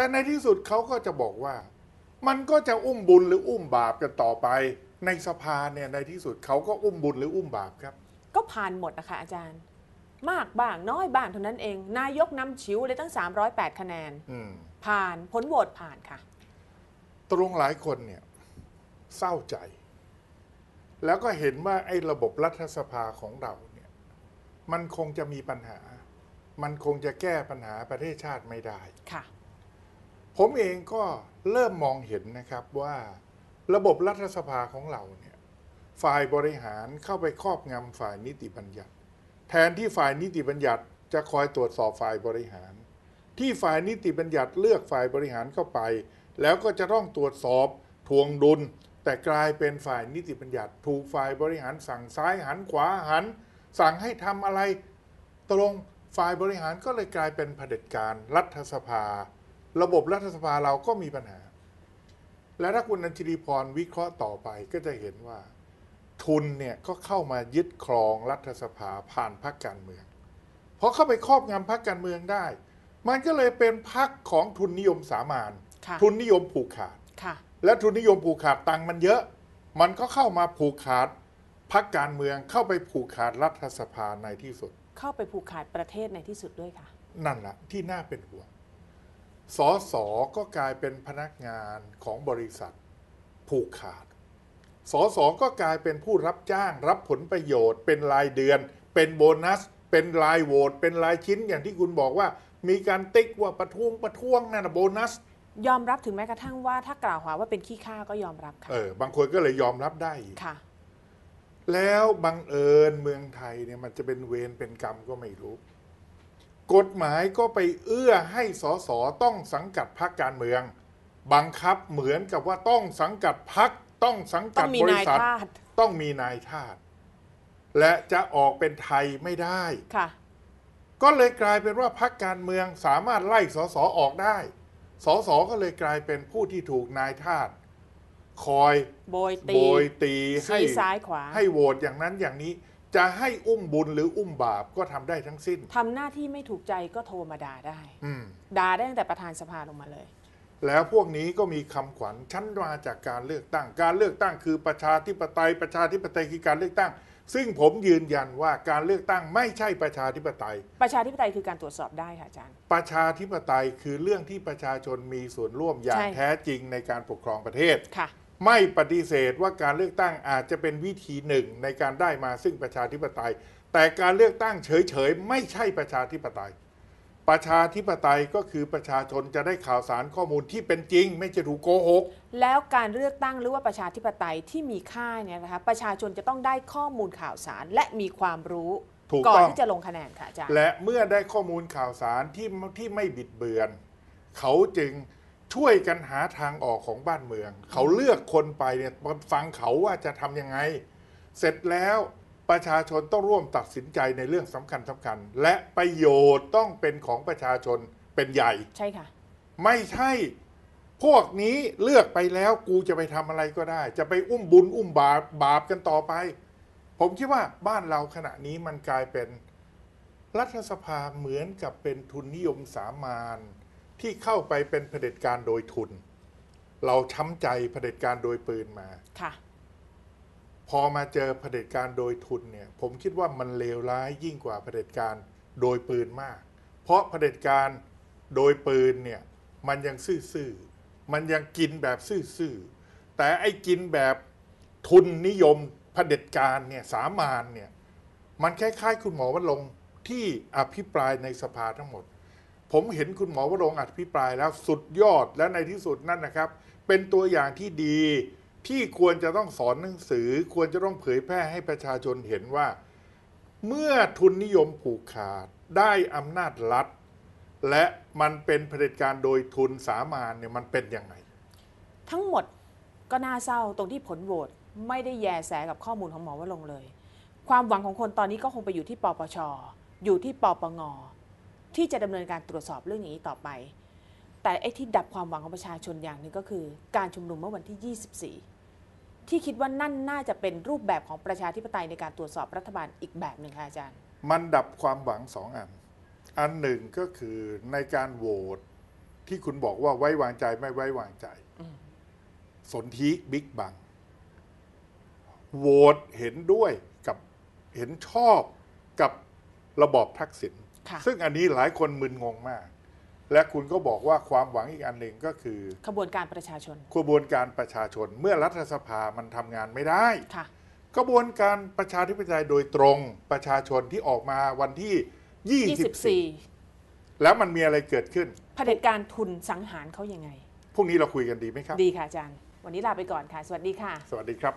แต่ในที่สุดเขาก็จะบอกว่า มันก็จะอุ้มบุญหรืออุ้มบาปกันต่อไป ในสภาเนี่ยในที่สุดเขาก็อุ้มบุญหรืออุ้มบาปครับ ก็ผ่านหมดนะคะอาจารย์ มากบ้างน้อยบ้างเท่านั้นเอง นายกนำชิวเลยตั้ง 308 คะแนน อืผ่านผลโหวตผ่านค่ะ ตรงหลายคนเนี่ย เศร้าใจ แล้วก็เห็นว่าไอ้ระบบรัฐสภาของเราเนี่ย มันคงจะมีปัญหา มันคงจะแก้ปัญหาประเทศชาติไม่ได้ค่ะผมเองก็เริ่มมองเห็นนะครับว่า ระบบรัฐสภาของเราเนี่ยฝ่ายบริหารเข้าไปครอบงำฝ่ายนิติบัญญัติ แทนที่ฝ่ายนิติบัญญัติจะคอยตรวจสอบฝ่ายบริหาร ที่ฝ่ายนิติบัญญัติเลือกฝ่ายบริหารเข้าไป แล้วก็จะต้องตรวจสอบทวงดุล แต่กลายเป็นฝ่ายนิติบัญญัติ ถูกฝ่ายบริหารสั่งซ้ายหันขวาหัน สั่งให้ทำอะไร ตรงฝ่ายบริหารก็เลยกลายเป็นเผด็จการรัฐสภาระบบรัฐสภาเราก็มีปัญหา และถ้าคุณนันชิริพรวิเคราะห์ต่อไปก็จะเห็นว่าทุนเนี่ยก็เข้ามายึดครองรัฐสภาผ่านพรรคการเมืองพอเข้าไปครอบงำพรรคการเมืองได้ มันก็เลยเป็นพรรคของทุนนิยมสามานทุนนิยมผูกขาดและทุนนิยมผูกขาดตังมันเยอะ มันก็เข้ามาผูกขาดพรรคการเมืองเข้าไปผูกขาดรัฐสภาในที่สุด เข้าไปผูกขาดประเทศในที่สุดด้วยค่ะ นั่นแหละที่น่าเป็นห่วงสอสอก็กลายเป็นพนักงานของบริษัทผูกขาดสอสอก็กลายเป็นผู้รับจ้างรับผลประโยชน์เป็นรายเดือน เป็นโบนัส เป็นรายโหวตเป็นรายชิ้นอย่างที่คุณบอกว่า มีการติ๊กว่าประท้วงประท้วงนั่นโบนัส ยอมรับถึงแม้กระทั่งว่าถ้ากล่าวหาว่าเป็นขี้ข้าก็ยอมรับค่ะเออบางคนก็เลยยอมรับได้ค่ะแล้วบังเอิญเมืองไทยเนี่ยมันจะเป็นเวรเป็นกรรมก็ไม่รู้กฎหมายก็ไปเอื้อให้สสต้องสังกัดพรรคการเมือง บังคับเหมือนกับว่าต้องสังกัดพรรคต้องสังกัดบริษัทต้องมีนายทาสและจะออกเป็นไทยไม่ได้ค่ะก็เลยกลายเป็นว่าพรรคการเมืองสามารถไล่สสออกได้สสก็เลยกลายเป็นผู้ที่ถูกนายทาสคอยโบยตีโบยตีให้ซ้ายขวา ให้โหวตอย่างนั้นอย่างนี้จะให้อุ้มบุญหรืออุ้มบาปก็ทำได้ทั้งสิ้น ทำหน้าที่ไม่ถูกใจก็โทรมาด่าได้อืด่าได้ตั้งแต่ประธานสภาลงมาเลย แล้วพวกนี้ก็มีคำขวัญชั้นมาจากการเลือกตั้ง การเลือกตั้งคือประชาธิปไตย ประชาธิปไตยคือการเลือกตั้ง ซึ่งผมยืนยันว่าการเลือกตั้ง ไม่ใช่ประชาธิปไตย ประชาธิปไตยคือการตรวจสอบได้ค่ะอาจารย์ ประชาธิปไตยคือเรื่องที่ประชาชนมีส่วนร่วมอย่างแท้จริงในการปกครองประเทศ ค่ะไม่ปฏิเสธว่าการเลือกตั้งอาจจะเป็นวิธีหนึ่งในการได้มาซึ่งประชาธิปไตย แต่การเลือกตั้งเฉยๆไม่ใช่ประชาธิปไตย ประชาธิปไตยก็คือประชาชนจะได้ข่าวสารข้อมูลที่เป็นจริง ไม่จะถูกโกหกแล้วการเลือกตั้งหรือว่าประชาธิปไตยที่มีค่าเนี่ยนะคะประชาชนจะต้องได้ข้อมูลข่าวสารและมีความรู้กก่อนที่จะลงคะแนนค่ะอาจารย์และเมื่อได้ข้อมูลข่าวสารที่ที่ไม่บิดเบือน เขาจึงช่วยกันหาทางออกของบ้านเมือง เขาเลือกคนไปเนี่ยฟังเขาว่าจะทำยังไง เสร็จแล้วประชาชนต้องร่วมตัดสินใจในเรื่องสำคัญสำคัญ และประโยชน์ต้องเป็นของประชาชนเป็นใหญ่ ใช่ค่ะไม่ใช่พวกนี้เลือกไปแล้วกูจะไปทำอะไรก็ได้ จะไปอุ้มบุญอุ้มบาปบาปกันต่อไป ผมคิดว่าบ้านเราขณะนี้มันกลายเป็นรัฐสภาเหมือนกับเป็นทุนนิยมสามานที่เข้าไปเป็นเผด็จการโดยทุน เราช้ำใจเผด็จการโดยปืนมาค่ะพอมาเจอเผด็จการโดยทุนเนี่ย ผมคิดว่ามันเลวร้ายยิ่งกว่าเผด็จการโดยปืนมาก เพราะเผด็จการโดยปืนเนี่ยมันยังซื่อๆ มันยังกินแบบซื่อๆ แต่ไอ้กินแบบทุนนิยมเผด็จการเนี่ยสามานเนี่ย มันคล้ายๆคุณหมอวันลงที่อภิปรายในสภาทั้งหมดผมเห็นคุณหมอวรงอธิปรายแล้วสุดยอดและในที่สุดนั่นนะครับ เป็นตัวอย่างที่ดีที่ควรจะต้องสอนหนังสือ ควรจะต้องเผยแพร่ให้ประชาชนเห็นว่า เมื่อทุนนิยมผูกขาด ได้อำนาจรัฐและมันเป็นเผด็จการโดยทุนสามานเนี่ยมันเป็นยังไง ทั้งหมดก็น่าเศร้าตรงที่ผลโหวตไม่ได้แยแสกับข้อมูลของหมอวรงเลย ความหวังของคนตอนนี้ก็คงไปอยู่ที่ปปชอยู่ที่ปปงที่จะดำเนินการตรวจสอบเรื่องอย่างนี้ต่อไป แต่ไอ้ที่ดับความหวังของประชาชนอย่างหนึ่งก็คือการชุมนุมเมื่อวันที่ 24 ที่คิดว่านั่นน่าจะเป็นรูปแบบของประชาธิปไตยในการตรวจสอบรัฐบาลอีกแบบหนึ่งค่ะอาจารย์ มันดับความหวังสองอัน อันหนึ่งก็คือในการโหวตที่คุณบอกว่าไว้วางใจไม่ไว้วางใจ สนธิบิ๊กบัง โหวตเห็นด้วยกับเห็นชอบกับระบอบทักษิณซึ่งอันนี้หลายคนมึนงงมาก และคุณก็บอกว่าความหวังอีกอันหนึ่งก็คือขบวนการประชาชนขบวนการประชาชนเมื่อรัฐสภามันทำงานไม่ได้ค่ะกระบวนการประชาธิปไตยโดยตรงประชาชนที่ออกมาวันที่ 24 แล้วมันมีอะไรเกิดขึ้นเผด็จการทุนสังหารเขายังไงพรุ่งนี้เราคุยกันดีไหมครับ ดีค่ะอาจารย์วันนี้ลาไปก่อนค่ะ สวัสดีค่ะสวัสดีครับ